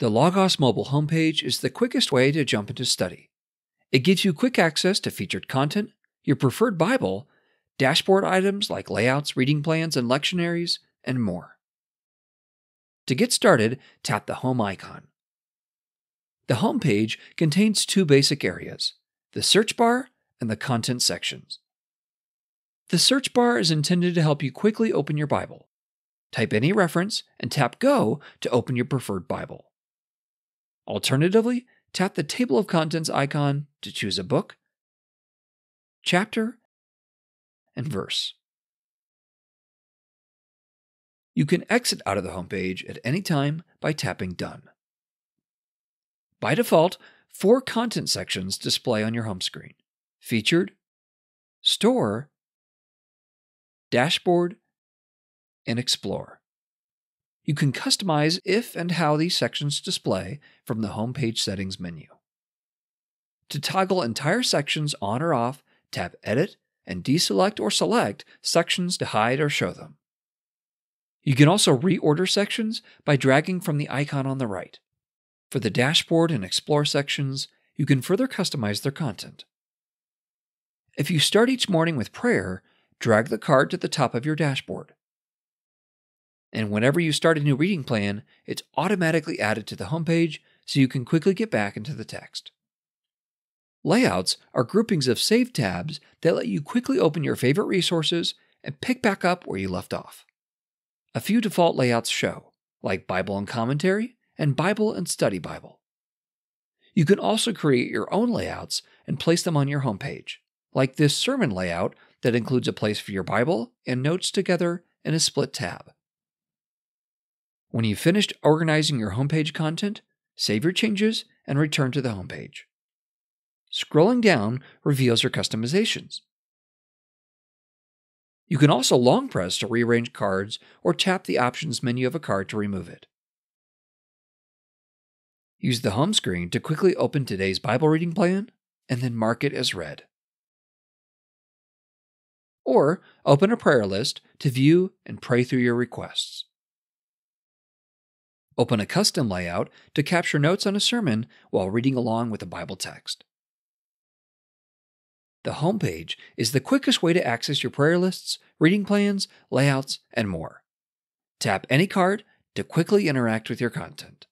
The Logos mobile homepage is the quickest way to jump into study. It gives you quick access to featured content, your preferred Bible, dashboard items like layouts, reading plans, and lectionaries, and more. To get started, tap the Home icon. The homepage contains two basic areas the search bar and the content sections. The search bar is intended to help you quickly open your Bible. Type any reference and tap Go to open your preferred Bible. Alternatively, tap the Table of Contents icon to choose a book, chapter, and verse. You can exit out of the homepage at any time by tapping Done. By default, four content sections display on your home screen Featured, Store, Dashboard, and Explore. You can customize if and how these sections display from the Homepage Settings menu. To toggle entire sections on or off, tap Edit and deselect or select sections to hide or show them. You can also reorder sections by dragging from the icon on the right. For the Dashboard and Explore sections, you can further customize their content. If you start each morning with prayer, drag the card to the top of your dashboard. And whenever you start a new reading plan, it's automatically added to the homepage so you can quickly get back into the text. Layouts are groupings of saved tabs that let you quickly open your favorite resources and pick back up where you left off. A few default layouts show, like Bible and Commentary and Bible and Study Bible. You can also create your own layouts and place them on your homepage, like this sermon layout that includes a place for your Bible and notes together in a split tab. When you've finished organizing your homepage content, save your changes and return to the homepage. Scrolling down reveals your customizations. You can also long press to rearrange cards or tap the options menu of a card to remove it. Use the home screen to quickly open today's Bible reading plan and then mark it as read. Or open a prayer list to view and pray through your requests. Open a custom layout to capture notes on a sermon while reading along with a Bible text. The homepage is the quickest way to access your prayer lists, reading plans, layouts, and more. Tap any card to quickly interact with your content.